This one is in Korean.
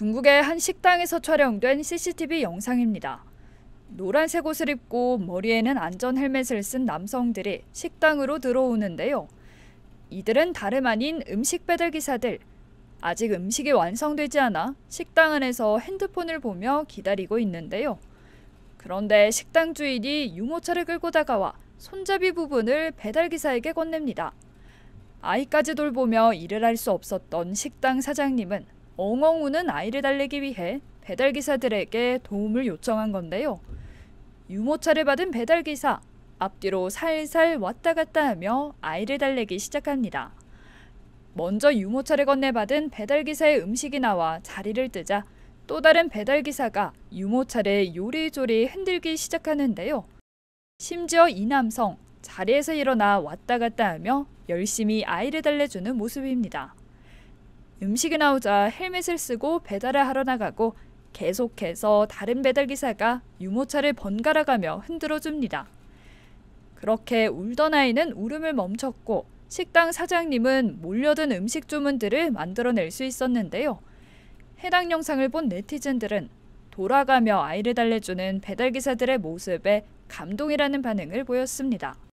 중국의 한 식당에서 촬영된 CCTV 영상입니다. 노란색 옷을 입고 머리에는 안전 헬멧을 쓴 남성들이 식당으로 들어오는데요. 이들은 다름 아닌 음식 배달 기사들. 아직 음식이 완성되지 않아 식당 안에서 핸드폰을 보며 기다리고 있는데요. 그런데 식당 주인이 유모차를 끌고 다가와 손잡이 부분을 배달 기사에게 건넵니다. 아이까지 돌보며 일을 할 수 없었던 식당 사장님은 엉엉우는 아이를 달래기 위해 배달기사들에게 도움을 요청한 건데요. 유모차를 받은 배달기사, 앞뒤로 살살 왔다 갔다 하며 아이를 달래기 시작합니다. 먼저 유모차를 건네받은 배달기사의 음식이 나와 자리를 뜨자 또 다른 배달기사가 유모차를 요리조리 흔들기 시작하는데요. 심지어 이 남성, 자리에서 일어나 왔다 갔다 하며 열심히 아이를 달래주는 모습입니다. 음식이 나오자 헬멧을 쓰고 배달을 하러 나가고 계속해서 다른 배달 기사가 유모차를 번갈아 가며 흔들어 줍니다. 그렇게 울던 아이는 울음을 멈췄고 식당 사장님은 몰려든 음식 주문들을 만들어낼 수 있었는데요. 해당 영상을 본 네티즌들은 돌아가며 아이를 달래주는 배달기사들의 모습에 감동이라는 반응을 보였습니다.